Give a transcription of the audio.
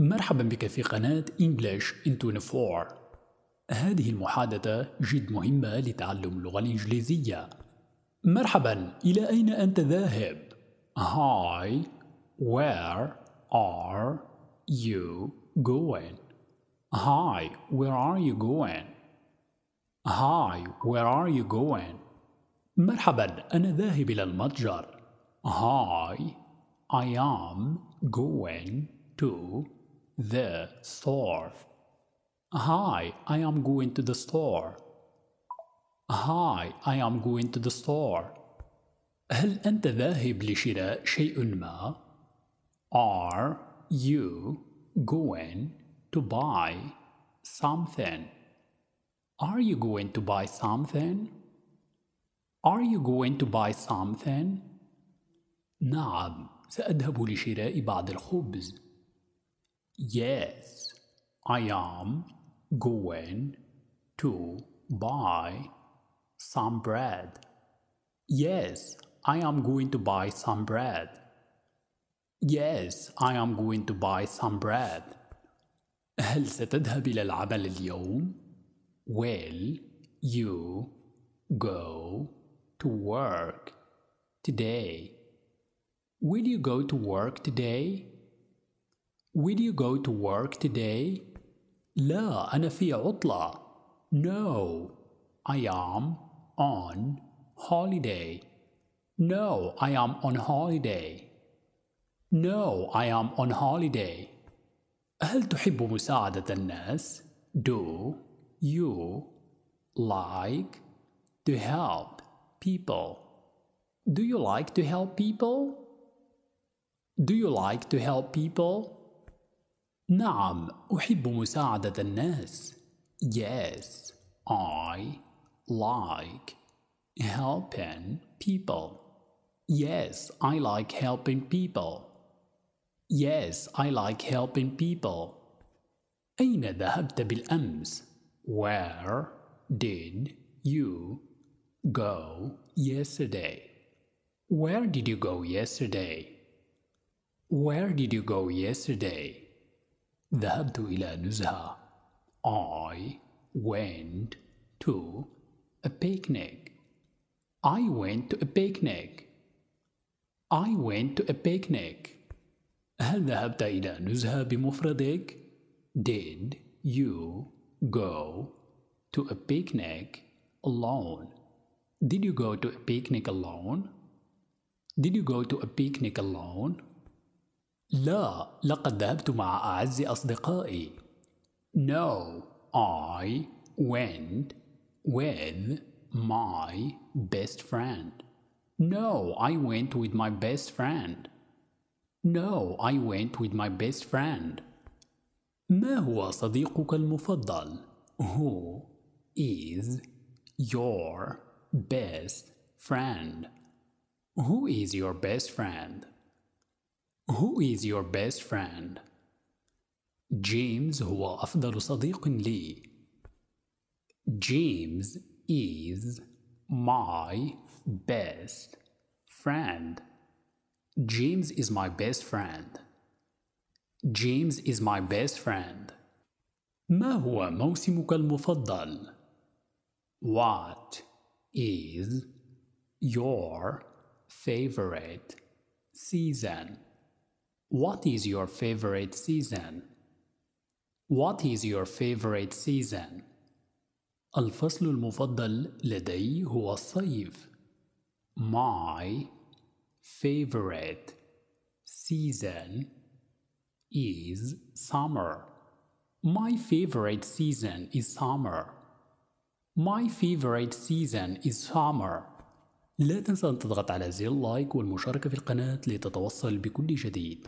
مرحبا بك في قناة English in 24 هذه المحادثة جد مهمة لتعلم اللغة الإنجليزية مرحبا إلى أين أنت ذاهب؟ Hi, where are you going? Hi, where are you going? Hi, where are you going? مرحبا أنا ذاهب إلى المتجر Hi, I am going to The store. Hi, I am going to the store. Hi, I am going to the store. هل أنت ذاهب لشراء شيء ما؟ Are you going to buy something? Are you going to buy something? Are you going to buy something? نعم، سأذهب لشراء بعض الخبز. Yes, I am going to buy some bread. Yes, I am going to buy some bread. Yes, I am going to buy some bread. هل ستذهب إلى العمل اليوم؟ Will you go to work today? Will you go to work today? Will you go to work today? لا أنا في عطلة. No, I am on holiday. No, I am on holiday. No, I am on holiday. هل تحب مساعدة الناس? Do you like to help people? Do you like to help people? Do you like to help people? نعم أحب مساعدة الناس Yes, I like helping people. Yes, I like helping people. Yes, I like helping people. أين ذهبت بالأمس؟ Where did you go yesterday? Where did you go yesterday? Where did you go yesterday? ذهبت إلى نزهة I went to a picnic I went to a picnic I went to a picnic هل ذهبت إلى نزهة بمفردك؟ Did you go to a picnic alone? Did you go to a picnic alone? Did you go to a picnic alone? لا لقد ذهبت مع أعز أصدقائي No I went with my best friend No I went with my best friend No I went with my best friend ما هو صديقك المفضل؟ Who is your best friend? Who is your best friend? Who is your best friend? James هو أفضل صديق لي. James is my best friend. James is my best friend. James is my best friend. ما هو موسمك المفضل؟ What is your favorite season? What is your favorite season? What is your favorite season? الفصل المفضل لدي هو الصيف. My favorite season is summer. My favorite season is summer. My favorite season is summer. لا تنسى أن تضغط على زر لايك والمشاركة في القناة لتتوصل بكل جديد